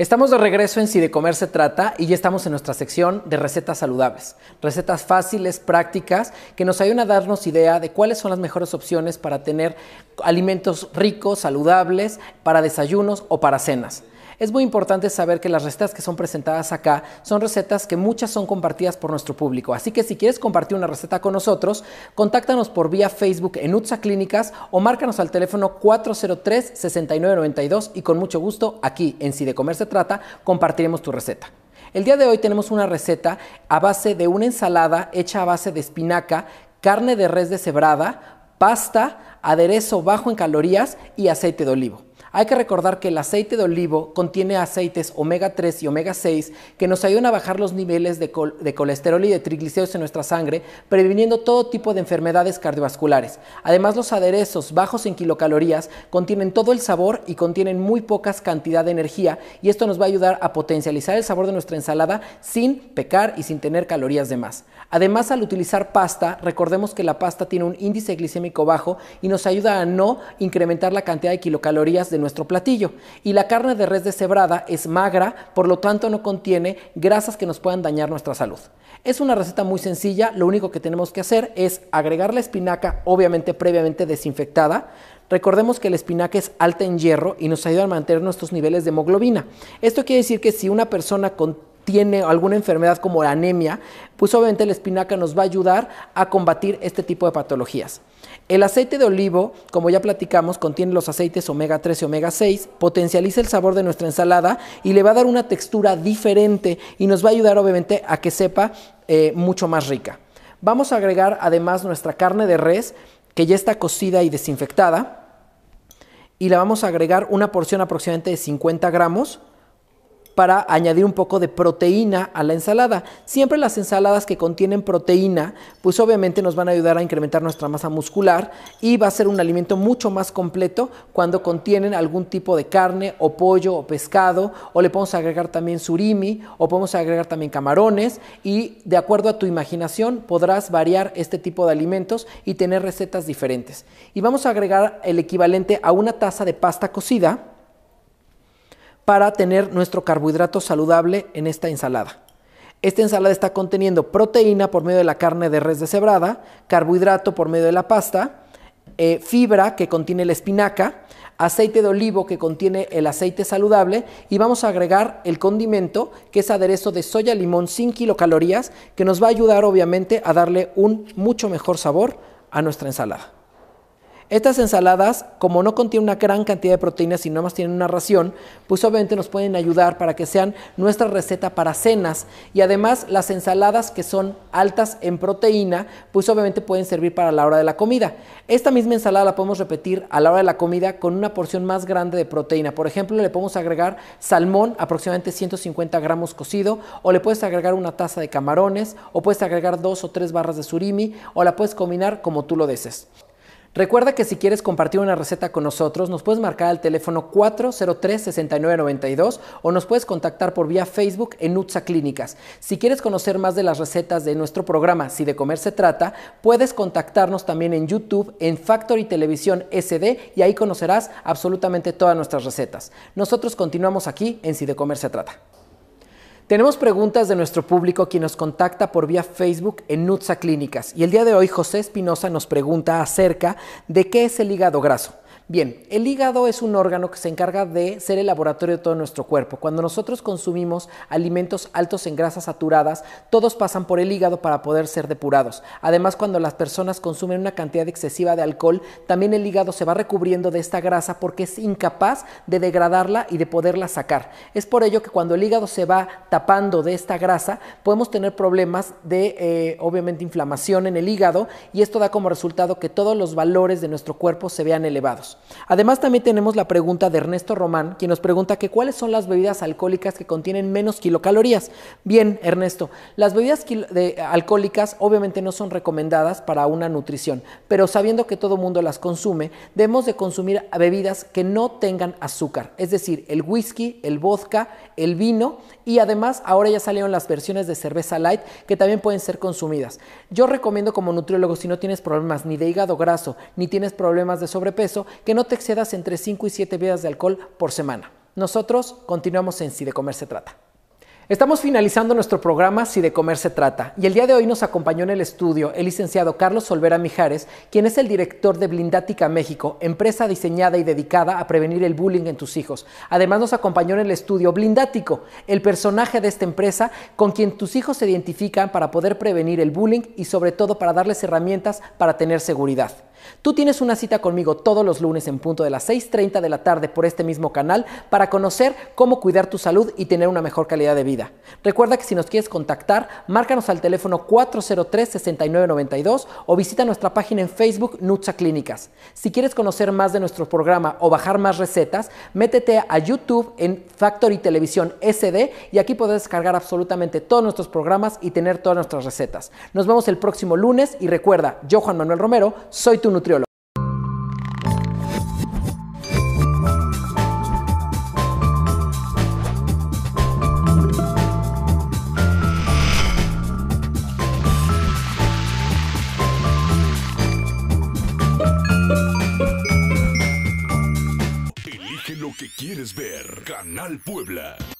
Estamos de regreso en Si de Comer se trata y ya estamos en nuestra sección de recetas saludables. Recetas fáciles, prácticas, que nos ayudan a darnos idea de cuáles son las mejores opciones para tener alimentos ricos, saludables, para desayunos o para cenas. Es muy importante saber que las recetas que son presentadas acá son recetas que muchas son compartidas por nuestro público. Así que si quieres compartir una receta con nosotros, contáctanos por vía Facebook en UTSA Clínicas o márcanos al teléfono 403-6992 y con mucho gusto aquí en Si de Comer se trata compartiremos tu receta. El día de hoy tenemos una receta a base de una ensalada hecha a base de espinaca, carne de res de cebrada, pasta, aderezo bajo en calorías y aceite de olivo. Hay que recordar que el aceite de olivo contiene aceites omega 3 y omega 6 que nos ayudan a bajar los niveles de, colesterol y de triglicéridos en nuestra sangre, previniendo todo tipo de enfermedades cardiovasculares. Además, los aderezos bajos en kilocalorías contienen todo el sabor y contienen muy pocas cantidad de energía y esto nos va a ayudar a potencializar el sabor de nuestra ensalada sin pecar y sin tener calorías de más. Además, al utilizar pasta, recordemos que la pasta tiene un índice glicémico bajo y nos ayuda a no incrementar la cantidad de kilocalorías de nuestro platillo. Y la carne de res deshebrada es magra, por lo tanto no contiene grasas que nos puedan dañar nuestra salud. Es una receta muy sencilla, lo único que tenemos que hacer es agregar la espinaca, obviamente previamente desinfectada, Recordemos que la espinaca es alta en hierro y nos ayuda a mantener nuestros niveles de hemoglobina. Esto quiere decir que si una persona con tiene alguna enfermedad como la anemia, pues obviamente la espinaca nos va a ayudar a combatir este tipo de patologías. El aceite de olivo, como ya platicamos, contiene los aceites omega 3 y omega 6, potencializa el sabor de nuestra ensalada y le va a dar una textura diferente y nos va a ayudar obviamente a que sepa eh, mucho más rica. Vamos a agregar además nuestra carne de res, que ya está cocida y desinfectada, y la vamos a agregar una porción aproximadamente de 50 gramos para añadir un poco de proteína a la ensalada. Siempre las ensaladas que contienen proteína, pues obviamente nos van a ayudar a incrementar nuestra masa muscular y va a ser un alimento mucho más completo cuando contienen algún tipo de carne o pollo o pescado o le podemos agregar también surimi o podemos agregar también camarones y de acuerdo a tu imaginación podrás variar este tipo de alimentos y tener recetas diferentes. Y vamos a agregar el equivalente a una taza de pasta cocida para tener nuestro carbohidrato saludable en esta ensalada. Esta ensalada está conteniendo proteína por medio de la carne de res deshebrada, carbohidrato por medio de la pasta, eh, fibra que contiene la espinaca, aceite de olivo que contiene el aceite saludable y vamos a agregar el condimento que es aderezo de soya limón sin kilocalorías que nos va a ayudar obviamente a darle un mucho mejor sabor a nuestra ensalada. Estas ensaladas, como no contienen una gran cantidad de proteínas y nada más tienen una ración, pues obviamente nos pueden ayudar para que sean nuestra receta para cenas. Y además las ensaladas que son altas en proteína, pues obviamente pueden servir para la hora de la comida. Esta misma ensalada la podemos repetir a la hora de la comida con una porción más grande de proteína. Por ejemplo, le podemos agregar salmón, aproximadamente 150 gramos cocido, o le puedes agregar una taza de camarones, o puedes agregar dos o tres barras de surimi, o la puedes combinar como tú lo desees. Recuerda que si quieres compartir una receta con nosotros, nos puedes marcar al teléfono 403-6992 o nos puedes contactar por vía Facebook en UTSA Clínicas. Si quieres conocer más de las recetas de nuestro programa, si de comer se trata, puedes contactarnos también en YouTube, en Factory Televisión SD y ahí conocerás absolutamente todas nuestras recetas. Nosotros continuamos aquí en Si de comer se trata. Tenemos preguntas de nuestro público quien nos contacta por vía Facebook en Nutsa Clínicas. Y el día de hoy José Espinosa nos pregunta acerca de qué es el hígado graso. Bien, el hígado es un órgano que se encarga de ser el laboratorio de todo nuestro cuerpo. Cuando nosotros consumimos alimentos altos en grasas saturadas, todos pasan por el hígado para poder ser depurados. Además, cuando las personas consumen una cantidad excesiva de alcohol, también el hígado se va recubriendo de esta grasa porque es incapaz de degradarla y de poderla sacar. Es por ello que cuando el hígado se va tapando de esta grasa, podemos tener problemas de, eh, obviamente, inflamación en el hígado y esto da como resultado que todos los valores de nuestro cuerpo se vean elevados. Además, también tenemos la pregunta de Ernesto Román, quien nos pregunta que cuáles son las bebidas alcohólicas que contienen menos kilocalorías. Bien, Ernesto, las bebidas alcohólicas obviamente no son recomendadas para una nutrición, pero sabiendo que todo mundo las consume, debemos de consumir bebidas que no tengan azúcar, es decir, el whisky, el vodka, el vino y además ahora ya salieron las versiones de cerveza light que también pueden ser consumidas. Yo recomiendo como nutriólogo si no tienes problemas ni de hígado graso ni tienes problemas de sobrepeso que no te excedas entre 5 y 7 bebidas de alcohol por semana. Nosotros continuamos en Si de Comer se trata. Estamos finalizando nuestro programa Si de Comer se trata y el día de hoy nos acompañó en el estudio el licenciado Carlos Solvera Mijares, quien es el director de Blindática México, empresa diseñada y dedicada a prevenir el bullying en tus hijos. Además nos acompañó en el estudio Blindático, el personaje de esta empresa con quien tus hijos se identifican para poder prevenir el bullying y sobre todo para darles herramientas para tener seguridad. Tú tienes una cita conmigo todos los lunes en punto de las 6.30 de la tarde por este mismo canal para conocer cómo cuidar tu salud y tener una mejor calidad de vida. Recuerda que si nos quieres contactar, márcanos al teléfono 403-6992 o visita nuestra página en Facebook Nutsa Clínicas. Si quieres conocer más de nuestro programa o bajar más recetas, métete a YouTube en Factory Televisión SD y aquí puedes descargar absolutamente todos nuestros programas y tener todas nuestras recetas. Nos vemos el próximo lunes y recuerda, yo Juan Manuel Romero, soy tu nutriólogo. Elige lo que quieres ver. Canal Puebla.